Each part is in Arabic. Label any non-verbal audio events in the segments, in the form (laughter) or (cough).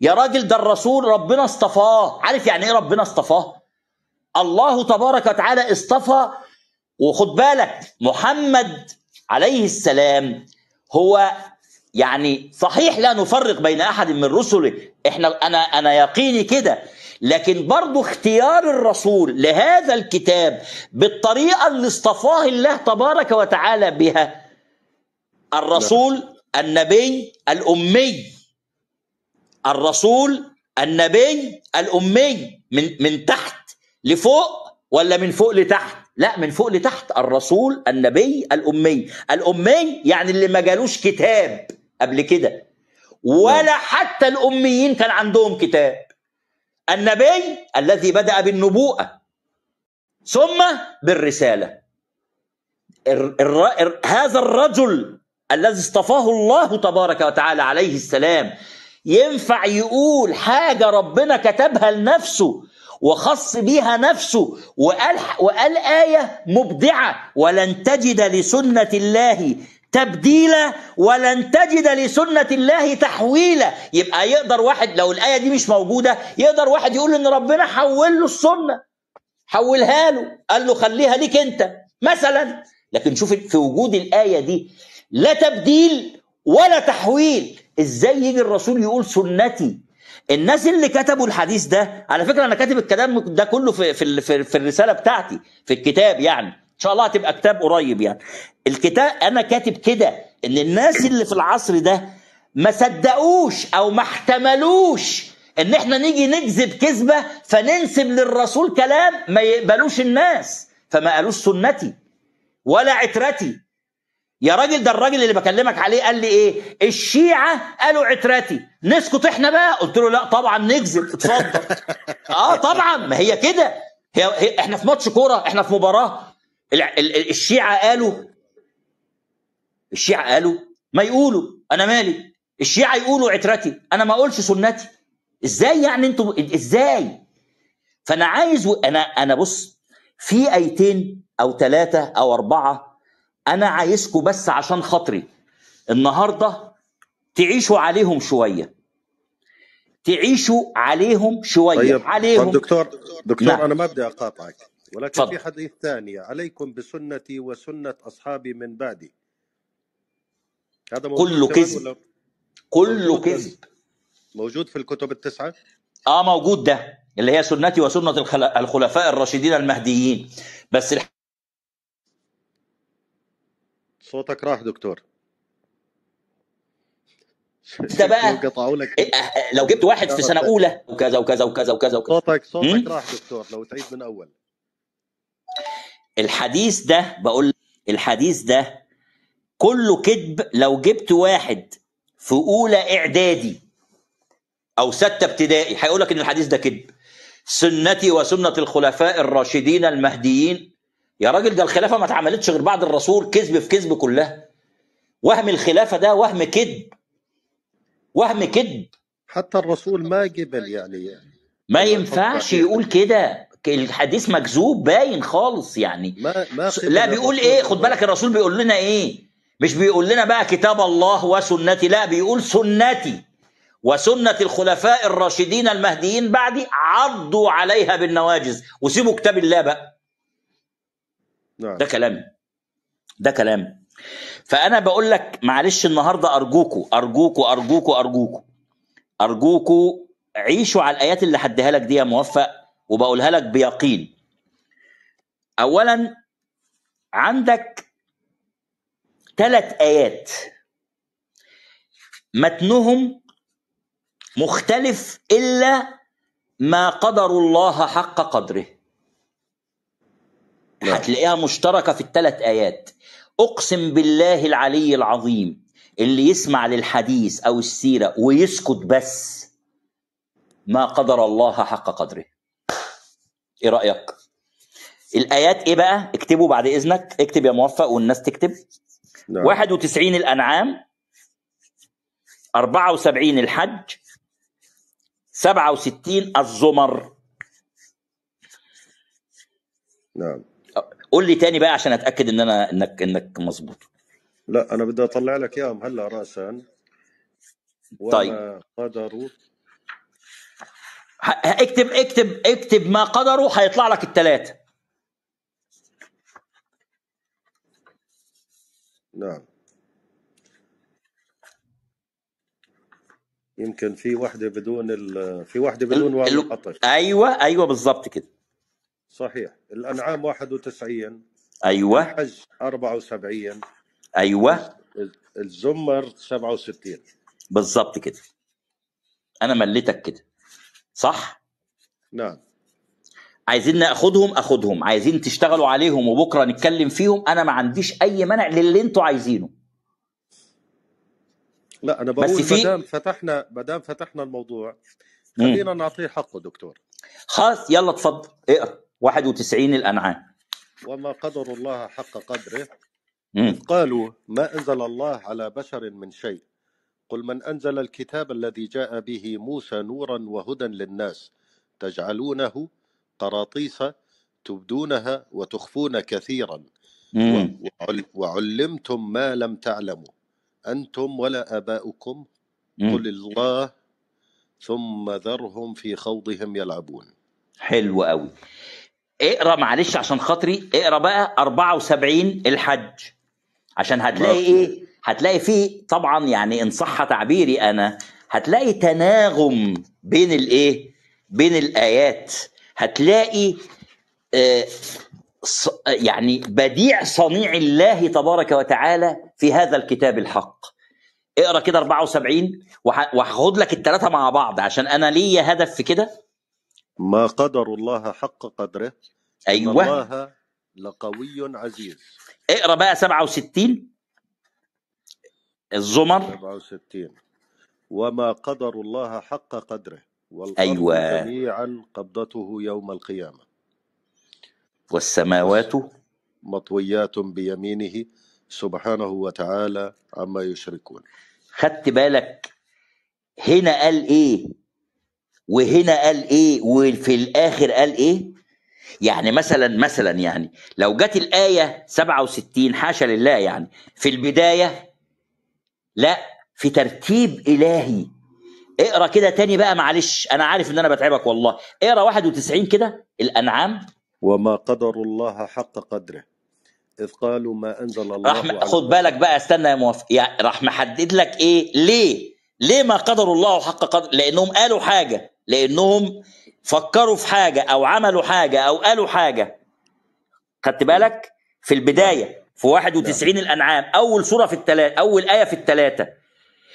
يا راجل ده الرسول ربنا اصطفاه عارف يعني ايه ربنا اصطفاه الله تبارك وتعالى اصطفى وخد بالك محمد عليه السلام هو يعني صحيح لا نفرق بين احد من رسله احنا انا انا يقيني كده لكن برضو اختيار الرسول لهذا الكتاب بالطريقه اللي اصطفاه الله تبارك وتعالى بها الرسول نعم. النبي الامي الرسول النبي الأمي من من تحت لفوق ولا من فوق لتحت لا من فوق لتحت الرسول النبي الأمي الأمي يعني اللي ما جالوش كتاب قبل كده ولا نعم. حتى الأميين كان عندهم كتاب النبي الذي بدأ بالنبوءة ثم بالرسالة هذا الرجل الذي اصطفاه الله تبارك وتعالى عليه السلام ينفع يقول حاجة ربنا كتبها لنفسه وخص بيها نفسه وقال, وقال آية مبدعة ولن تجد لسنة الله تبديلا ولن تجد لسنة الله تحويلا يبقى يقدر واحد لو الآية دي مش موجودة يقدر واحد يقول إن ربنا حول له السنة حولها له قال له خليها ليك أنت مثلا لكن شوف في وجود الآية دي لا تبديل ولا تحويل ازاي يجي الرسول يقول سنتي الناس اللي كتبوا الحديث ده على فكره انا كاتب الكلام ده كله في في في, الرساله بتاعتي في الكتاب يعني ان شاء الله هتبقى كتاب قريب يعني الكتاب انا كاتب كده ان الناس اللي في العصر ده ما صدقوش او ما احتملوش ان احنا نيجي نكذب كذبه فننسب للرسول كلام ما يقبلوش الناس فما قالوش سنتي ولا عترتي يا راجل ده الراجل اللي بكلمك عليه قال لي ايه الشيعه قالوا عترتي نسكت احنا بقى قلت له لا طبعا نكذب اتفضل (laughs) اه طبعا ما هي كده هي, هي احنا في ماتش كوره احنا في مباراه ال ال الشيعه قالوا الشيعه قالوا ما يقولوا انا مالي الشيعه يقولوا عترتي انا ما اقولش سنتي ازاي يعني انتوا ازاي فانا عايز و... انا انا بص في ايتين او ثلاثه او اربعه انا عايزكم بس عشان خاطري النهارده تعيشوا عليهم شويه تعيشوا عليهم شويه طيب عليهم طيب دكتور دكتور, نعم. انا ما بدي اقاطعك ولكن فضل. في حديث ثاني عليكم بسنتي وسنه اصحابي من بعدي هذا كله كذب كله كذب موجود في الكتب التسعه اه موجود ده اللي هي سنتي وسنه الخلفاء الراشدين المهديين بس صوتك راح دكتور (laughs) ده بقى قطعوا لك إيه، آه، آه، لو جبت واحد في سنه اولى وكذا وكذا وكذا وكذا وكذا صوتك صوتك راح دكتور لو تعيد من اول الحديث ده بقول الحديث ده كله كذب لو جبت واحد في اولى اعدادي او سته ابتدائي هيقول لك ان الحديث ده كذب سنتي وسنه الخلفاء الراشدين المهديين يا راجل ده الخلافه ما اتعملتش غير بعد الرسول كذب في كذب كلها وهم الخلافه ده وهم كذب وهم كذب حتى الرسول ما قبل يعني, يعني ما ينفعش يقول كده الحديث مكذوب باين خالص يعني ما ما لا بيقول ايه خد بالك الرسول بيقول لنا ايه مش بيقول لنا بقى كتاب الله وسنتي لا بيقول سنتي وسنة الخلفاء الراشدين المهديين بعدي عضوا عليها بالنواجز وسيبوا كتاب الله بقى نعم. ده كلام ده كلام فانا بقول لك معلش النهارده ارجوكوا ارجوكوا ارجوكوا ارجوكوا ارجوكوا عيشوا على الايات اللي حديها لك دي يا موفق وبقولها لك بيقين اولا عندك ثلاث ايات متنهم مختلف الا ما قدر الله حق قدره نعم. هتلاقيها مشتركه في الثلاث ايات اقسم بالله العلي العظيم اللي يسمع للحديث او السيره ويسكت بس ما قدر الله حق قدره ايه رايك الايات ايه بقى اكتبوا بعد اذنك اكتب يا موفق والناس تكتب نعم. 91 الانعام 74 الحج 67 الزمر نعم قول لي تاني بقى عشان اتاكد ان انا انك انك مظبوط لا انا بدي اطلع لك اياهم هلا راسا طيب قدروا اكتب اكتب اكتب ما قدروا هيطلع لك الثلاثه نعم يمكن في واحده بدون ال... في واحده بدون واو ال... ايوه ايوه بالظبط كده صحيح الأنعام 91 أيوة الحج 74 أيوة الزمر 67 بالظبط كده أنا مليتك كده صح؟ نعم عايزين ناخدهم اخدهم عايزين تشتغلوا عليهم وبكره نتكلم فيهم انا ما عنديش اي مانع للي انتوا عايزينه لا انا بقول في... مادام فتحنا مادام فتحنا الموضوع خلينا نعطيه حقه دكتور خلاص يلا اتفضل اقرا 91 الأنعام وما قدر الله حق قدره إذ قالوا ما أنزل الله على بشر من شيء قل من أنزل الكتاب الذي جاء به موسى نورا وهدى للناس تجعلونه قراطيس تبدونها وتخفون كثيرا وعلمتم ما لم تعلموا أنتم ولا آباؤكم قل الله ثم ذرهم في خوضهم يلعبون حلو قوي اقرا معلش عشان خاطري اقرا بقى 74 الحج عشان هتلاقي ايه هتلاقي فيه طبعا يعني ان صح تعبيري انا هتلاقي تناغم بين الايه بين الايات هتلاقي آه يعني بديع صنيع الله تبارك وتعالى في هذا الكتاب الحق اقرا كده 74 وهاخد لك الثلاثه مع بعض عشان انا ليا هدف في كده ما قدروا الله حق قدره أيوة الله لقوي عزيز اقرا بقى 67 الزمر 67 وما قدروا الله حق قدره والأرض أيوة جميعا قبضته يوم القيامة والسماوات مطويات بيمينه سبحانه وتعالى عما يشركون خدت بالك هنا قال ايه وهنا قال ايه وفي الاخر قال ايه يعني مثلا مثلا يعني لو جت الايه 67 حاشا لله يعني في البدايه لا في ترتيب الهي اقرا كده تاني بقى معلش انا عارف ان انا بتعبك والله اقرا 91 كده الانعام وما قدر الله حق قدره اذ قالوا ما انزل الله رحم خد بالك بقى استنى يا موافق يا راح محدد لك ايه ليه ليه ما قدر الله حق قدر لانهم قالوا حاجه لانهم فكروا في حاجه او عملوا حاجه او قالوا حاجه خدت بالك في البدايه في 91 نعم. الانعام اول سوره في الثلاث اول ايه في الثلاثه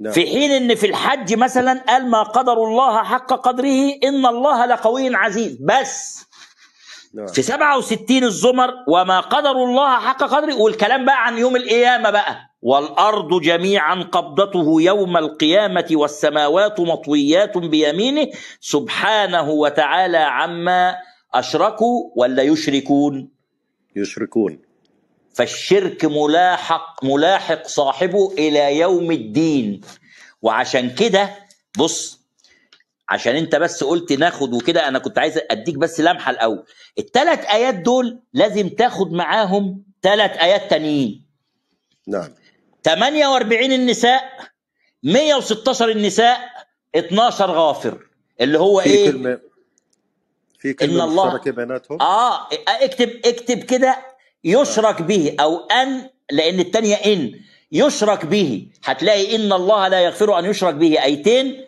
نعم. في حين ان في الحج مثلا قال ما قدر الله حق قدره ان الله لقوي عزيز بس نعم. في 67 الزمر وما قدر الله حق قدره والكلام بقى عن يوم القيامة بقى والأرض جميعا قبضته يوم القيامة والسماوات مطويات بيمينه سبحانه وتعالى عما أشركوا ولا يشركون يشركون فالشرك ملاحق ملاحق صاحبه إلى يوم الدين وعشان كده بص عشان انت بس قلت ناخد وكده انا كنت عايز اديك بس لمحه الاول الثلاث ايات دول لازم تاخد معاهم ثلاث ايات تانيين نعم 48 النساء 116 النساء 12 غافر اللي هو في ايه كلمة في كلمة إن الله مشتركة بيناتهم اه اكتب اكتب كده يشرك به او ان لان الثانيه ان يشرك به هتلاقي ان الله لا يغفر ان يشرك به ايتين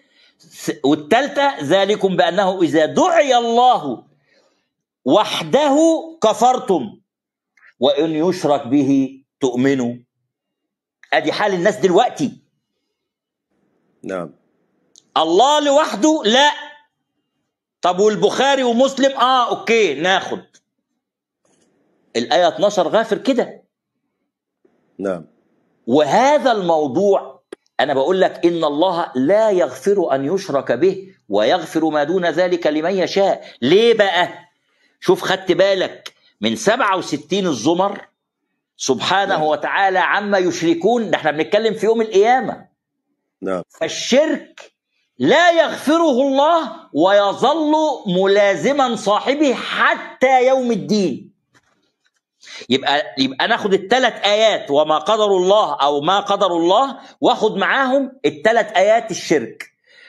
والثالثة ذلكم بأنه إذا دعي الله وحده كفرتم وإن يشرك به تؤمنوا أدي حال الناس دلوقتي نعم الله لوحده لا طب والبخاري ومسلم اه اوكي ناخد الآية 12 غافر كده نعم وهذا الموضوع أنا بقول لك إن الله لا يغفر أن يشرك به ويغفر ما دون ذلك لمن يشاء ليه بقى شوف خدت بالك من 67 الزمر سبحانه نعم. وتعالى عما يشركون ده احنا بنتكلم في يوم القيامة نعم. فالشرك لا يغفره الله ويظل ملازما صاحبه حتى يوم الدين يبقى يبقى ناخد الثلاث ايات وما قدر الله او ما قدر الله واخد معاهم الثلاث ايات الشرك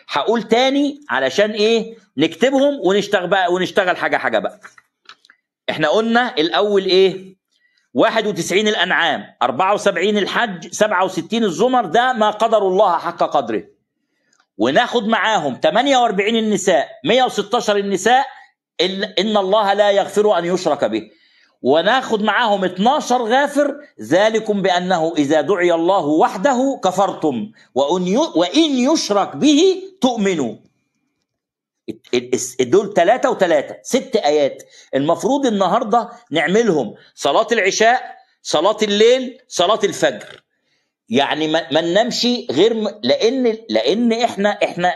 هقول تاني علشان ايه نكتبهم ونشتغل بقى ونشتغل حاجه حاجه بقى احنا قلنا الاول ايه 91 الانعام 74 الحج 67 الزمر ده ما قدر الله حق قدره وناخد معاهم 48 النساء 116 النساء ان الله لا يغفر ان يشرك به وناخد معاهم 12 غافر ذلكم بأنه إذا دعي الله وحده كفرتم وإن يشرك به تؤمنوا دول ثلاثة وثلاثة ست آيات المفروض النهاردة نعملهم صلاة العشاء صلاة الليل صلاة الفجر يعني ما نمشي غير لأن لأن إحنا إحنا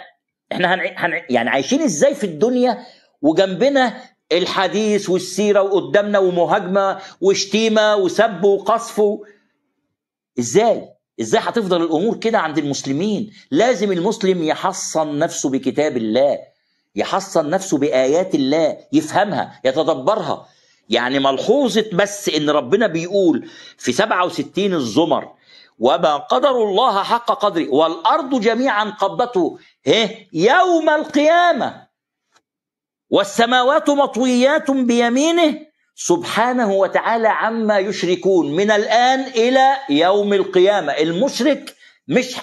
إحنا هن... هن... يعني عايشين إزاي في الدنيا وجنبنا الحديث والسيره وقدامنا ومهاجمه وشتيمه وسب وقصف ازاي؟ ازاي هتفضل الامور كده عند المسلمين؟ لازم المسلم يحصن نفسه بكتاب الله يحصن نفسه بايات الله يفهمها يتدبرها يعني ملحوظه بس ان ربنا بيقول في 67 الزمر وما قدر الله حق قدره والارض جميعا قبضته إيه؟ يوم القيامه والسماوات مطويات بيمينه سبحانه وتعالى عما يشركون من الآن إلى يوم القيامة المشرك مش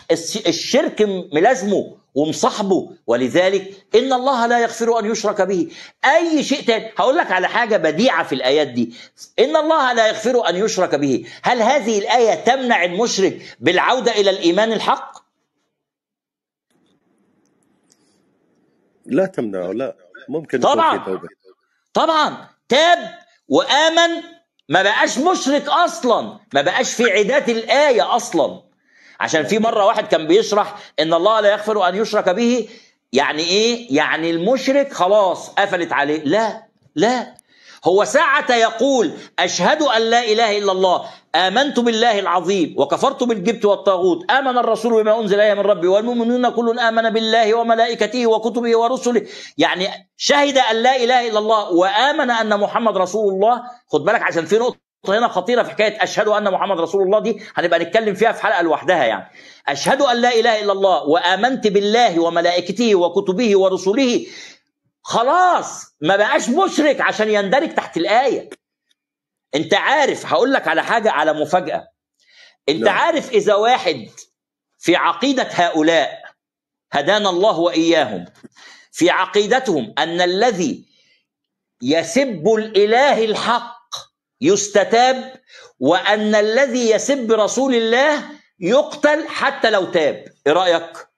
الشرك ملازمه ومصاحبه ولذلك ان الله لا يغفر ان يشرك به اي شيء تاني هقول لك على حاجه بديعه في الايات دي ان الله لا يغفر ان يشرك به هل هذه الايه تمنع المشرك بالعوده الى الايمان الحق لا تمنع لا ممكن طبعا طبعا تاب وامن ما بقاش مشرك اصلا ما بقاش في عداد الايه اصلا عشان في مره واحد كان بيشرح ان الله لا يغفر ان يشرك به يعني ايه يعني المشرك خلاص قفلت عليه لا لا هو ساعة يقول أشهد أن لا إله إلا الله آمنت بالله العظيم وكفرت بالجبت والطاغوت آمن الرسول بما أنزل إليه من ربه والمؤمنون كل آمن بالله وملائكته وكتبه ورسله يعني شهد أن لا إله إلا الله وآمن أن محمد رسول الله خد بالك عشان في نقطة هنا خطيرة في حكاية أشهد أن محمد رسول الله دي هنبقى نتكلم فيها في حلقة لوحدها يعني أشهد أن لا إله إلا الله وآمنت بالله وملائكته وكتبه ورسله خلاص ما بقاش مشرك عشان يندرج تحت الآية انت عارف هقول لك على حاجه على مفاجاه انت لا. نعم. عارف اذا واحد في عقيده هؤلاء هدانا الله واياهم في عقيدتهم ان الذي يسب الاله الحق يستتاب وان الذي يسب رسول الله يقتل حتى لو تاب ايه رايك